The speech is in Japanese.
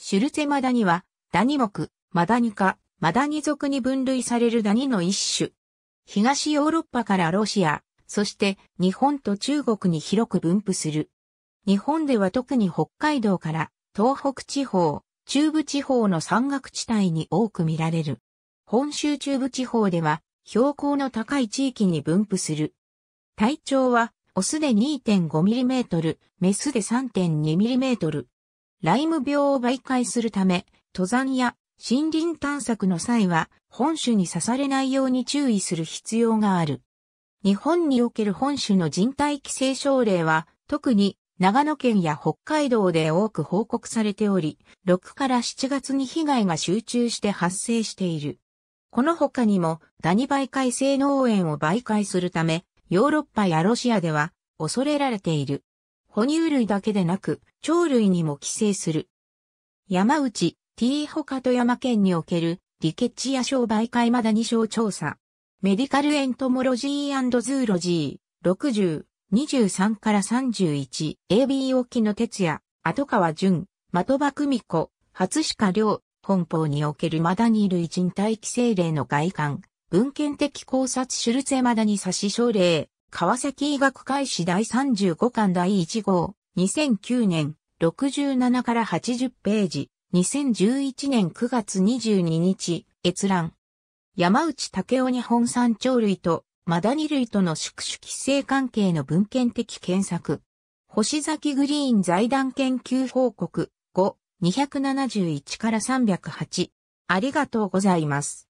シュルツェマダニは、ダニ目、マダニ科、マダニ属に分類されるダニの一種。東ヨーロッパからロシア、そして日本と中国に広く分布する。日本では特に北海道から東北地方、中部地方の山岳地帯に多く見られる。本州中部地方では標高の高い地域に分布する。体長はオスで2 5ミリメートル、メスで3 2トル。ライム病を媒介するため、登山や森林探索の際は、本種に刺されないように注意する必要がある。日本における本種の人体規制症例は、特に長野県や北海道で多く報告されており、6から7月に被害が集中して発生している。この他にも、ダニ媒介性農園を媒介するため、ヨーロッパやロシアでは恐れられている。哺乳類だけでなく、鳥類にも寄生する。山内、T かと山県における、リケッチア商売会まだ2症調査。メディカルエントモロジーズーロジー、60、23から31、AB 沖の哲也、後川淳、的場久美子、初鹿良、本邦におけるマダニ類人体寄生例の外観、文献的考察シュルツェマダニ差し症例、川崎医学会史第35巻第1号、2009年、67から80ページ、2011年9月22日、閲覧。山内武雄日本産鳥類とマダニ類との宿主規制関係の文献的検索。星崎グリーン財団研究報告5、271から308。ありがとうございます。